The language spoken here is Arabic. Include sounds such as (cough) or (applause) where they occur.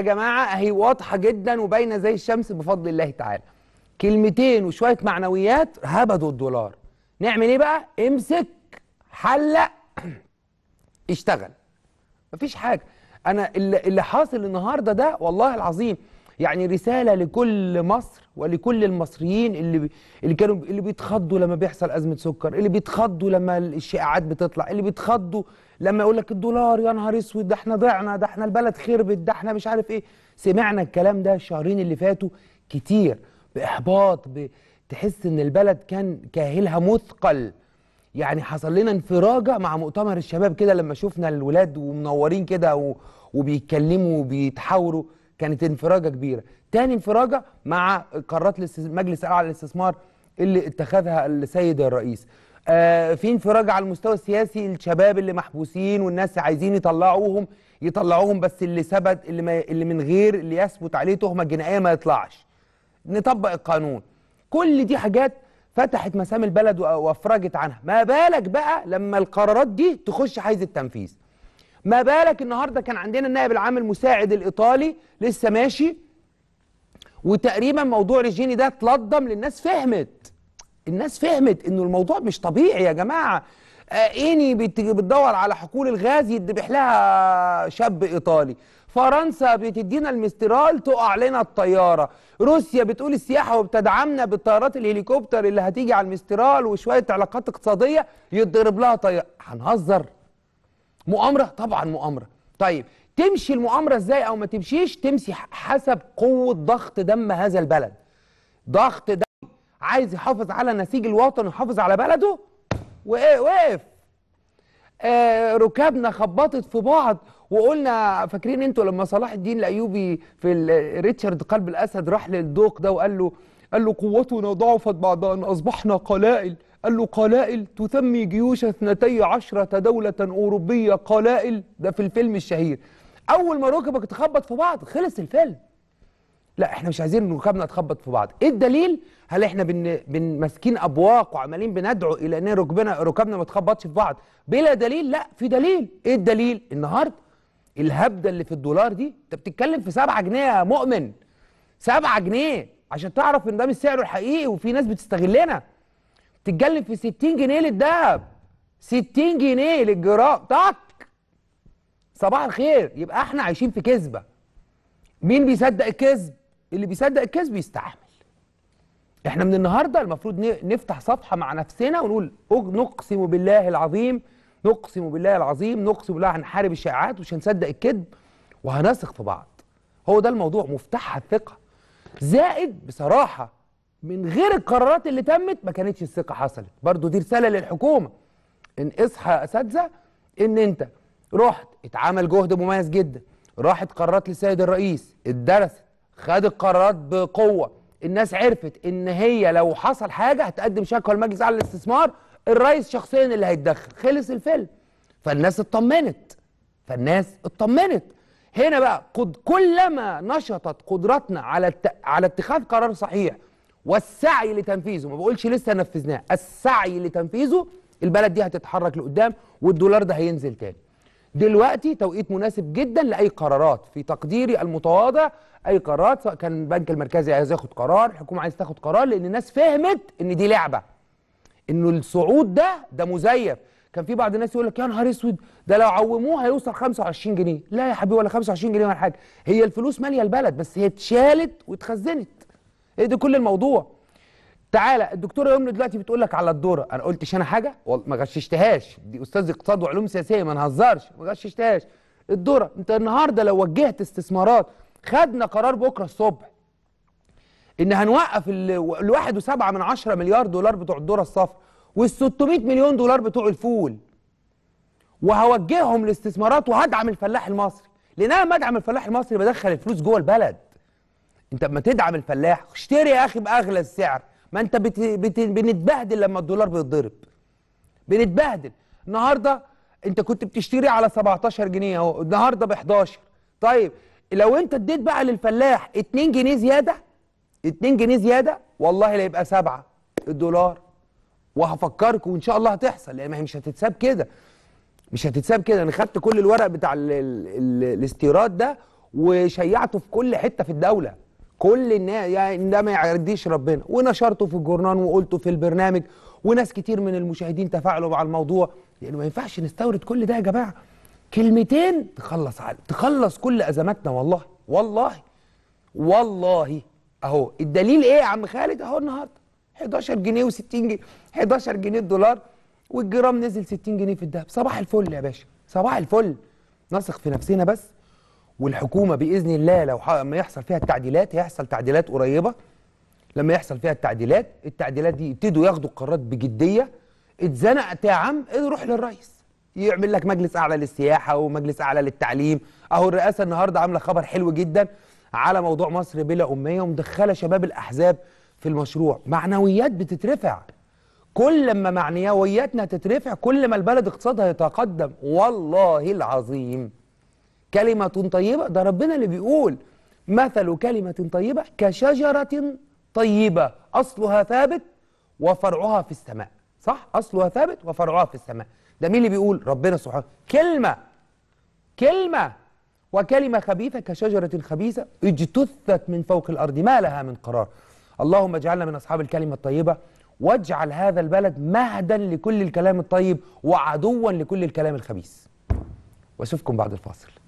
يا جماعه اهي واضحه جدا وباينه زي الشمس بفضل الله تعالى كلمتين وشويه معنويات هبدوا الدولار نعمل ايه بقى امسك حلق (clears throat) اشتغل مفيش حاجه انا اللي حاصل النهارده ده والله العظيم يعني رسالة لكل مصر ولكل المصريين اللي اللي كانوا اللي بيتخضوا لما بيحصل أزمة سكر، اللي بيتخضوا لما الشائعات بتطلع، اللي بيتخضوا لما يقول لك الدولار يا نهار اسود ده احنا ضعنا ده احنا البلد خربت ده احنا مش عارف ايه، سمعنا الكلام ده الشهرين اللي فاتوا كتير بإحباط تحس إن البلد كان كاهلها مثقل يعني حصل لنا انفراجه مع مؤتمر الشباب كده لما شفنا الولاد ومنورين كده وبيتكلموا وبيتحاوروا كانت انفراجه كبيره تاني انفراجه مع قرارات مجلس الاعلى للاستثمار اللي اتخذها السيد الرئيس آه في انفراج على المستوى السياسي الشباب اللي محبوسين والناس عايزين يطلعوهم يطلعوهم بس اللي ثبت اللي, ما اللي من غير اللي يثبت عليه تهمه جنائيه ما يطلعش نطبق القانون كل دي حاجات فتحت مسام البلد وافرجت عنها ما بالك بقى لما القرارات دي تخش حيز التنفيذ ما بالك النهارده كان عندنا النائب العام المساعد الايطالي لسه ماشي وتقريبا موضوع ريجيني ده اتلضم للناس فهمت الناس فهمت انه الموضوع مش طبيعي يا جماعه آه، ايني بتدور على حقول الغاز يدبح لها شاب ايطالي فرنسا بتدينا المسترال تقع لنا الطياره روسيا بتقول السياحه وبتدعمنا بالطيارات الهليكوبتر اللي هتيجي على المسترال وشويه علاقات اقتصاديه يتضرب لها طياره هنهزر مؤامره طبعا مؤامره طيب تمشي المؤامره ازاي او ما تمشيش تمشي حسب قوه ضغط دم هذا البلد ضغط دم عايز يحافظ على نسيج الوطن ويحافظ على بلده وايه وقف آه ركابنا خبطت في بعض وقلنا فاكرين انتوا لما صلاح الدين الايوبي في ريتشارد قلب الاسد راح للدوق ده وقال له قال له قوتنا ضعفت بعد ان اصبحنا قلائل قال له قلائل تثمي جيوش اثنتي عشرة دولة أوروبية قلائل ده في الفيلم الشهير أول ما ركبك تخبط في بعض خلص الفيلم لا احنا مش عايزين ركابنا تخبط في بعض ايه الدليل هل احنا بن, بن ماسكين ابواق وعمالين بندعو الى ان ركبنا ركابنا ما تخبطش في بعض بلا دليل لا في دليل ايه الدليل النهارده الهبده اللي في الدولار دي انت بتتكلم في 7 جنيه يا مؤمن 7 جنيه عشان تعرف ان ده مش سعره الحقيقي وفي ناس بتستغلنا تتكلم في 60 جنيه للذهب 60 جنيه للجرام طك صباح الخير يبقى احنا عايشين في كذبه مين بيصدق الكذب اللي بيصدق الكذب يستحمل احنا من النهارده المفروض نفتح صفحه مع نفسنا ونقول نقسم بالله العظيم نقسم بالله العظيم نقسم بالله هنحارب الشائعات ومش هنصدق الكذب وهنثق في بعض هو ده الموضوع مفتاحها الثقه زائد بصراحه من غير القرارات اللي تمت ما كانتش الثقه حصلت برضو دي رساله للحكومه ان اصحى يا اساتذه ان انت رحت اتعمل جهد مميز جدا راحت قرارات للسيد الرئيس اتدرست خد القرارات بقوه الناس عرفت ان هي لو حصل حاجه هتقدم شكوى لمجلس اعلى للاستثمار الرئيس شخصيا اللي هيتدخل خلص الفيلم فالناس اطمنت فالناس اطمنت هنا بقى قد كلما نشطت قدرتنا على على اتخاذ قرار صحيح والسعي لتنفيذه ما بقولش لسه نفذناه السعي لتنفيذه البلد دي هتتحرك لقدام والدولار ده هينزل تاني دلوقتي توقيت مناسب جدا لاي قرارات في تقديري المتواضع اي قرارات سواء كان البنك المركزي عايز ياخد قرار الحكومه عايز تاخد قرار لان الناس فهمت ان دي لعبه انه الصعود ده ده مزيف كان في بعض الناس يقول لك يا نهار اسود ده لو عوموه هيوصل 25 جنيه لا يا حبيبي ولا 25 جنيه ولا حاجه هي الفلوس ماليه البلد بس هي اتشالت واتخزنت ايه ده كل الموضوع تعالى الدكتوره يمن دلوقتي بتقول لك على الدوره انا قلتش انا حاجه ما غششتهاش دي استاذ اقتصاد وعلوم سياسيه ما نهزرش ما غششتهاش الدوره انت النهارده لو وجهت استثمارات خدنا قرار بكره الصبح ان هنوقف ال 1.7 من 10 مليار دولار بتوع الدوره الصفراء وال 600 مليون دولار بتوع الفول وهوجههم لاستثمارات وهدعم الفلاح المصري لان انا ما ادعم الفلاح المصري بدخل الفلوس جوه البلد انت لما تدعم الفلاح اشتري يا اخي باغلى السعر ما انت بت... بت... بنتبهدل لما الدولار بيتضرب بنتبهدل النهارده انت كنت بتشتري على 17 جنيه اهو النهارده ب 11 طيب لو انت اديت بقى للفلاح 2 جنيه زياده 2 جنيه زياده والله لا يبقى 7 الدولار وهفكرك وان شاء الله هتحصل لان هي مش هتتساب كده مش هتتساب كده انا خدت كل الورق بتاع الاستيراد ده وشيعته في كل حته في الدوله كل الناس يعني ده ما يعديش ربنا ونشرته في الجورنان وقلته في البرنامج وناس كتير من المشاهدين تفاعلوا مع الموضوع لانه ما ينفعش نستورد كل ده يا جماعه كلمتين تخلص عالم تخلص كل ازماتنا والله والله والله اهو الدليل ايه يا عم خالد اهو النهارده 11 جنيه و60 جنيه 11 جنيه الدولار والجرام نزل 60 جنيه في الذهب صباح الفل يا باشا صباح الفل نثق في نفسنا بس والحكومه باذن الله لو لما يحصل فيها التعديلات هيحصل تعديلات قريبه لما يحصل فيها التعديلات التعديلات دي يبتدوا ياخدوا القرارات بجديه اتزنقت يا عم ايه روح للرئيس يعمل لك مجلس اعلى للسياحه ومجلس اعلى للتعليم اهو الرئاسه النهارده عامله خبر حلو جدا على موضوع مصر بلا اميه ومدخله شباب الاحزاب في المشروع معنويات بتترفع كل ما معنوياتنا تترفع كل ما البلد اقتصادها يتقدم والله العظيم كلمة طيبة ده ربنا اللي بيقول مثل كلمة طيبة كشجرة طيبة أصلها ثابت وفرعها في السماء صح؟ أصلها ثابت وفرعها في السماء ده مين اللي بيقول؟ ربنا سبحانه كلمة كلمة وكلمة خبيثة كشجرة خبيثة اجتثت من فوق الأرض ما لها من قرار اللهم اجعلنا من أصحاب الكلمة الطيبة واجعل هذا البلد مهدا لكل الكلام الطيب وعدوا لكل الكلام الخبيث واشوفكم بعد الفاصل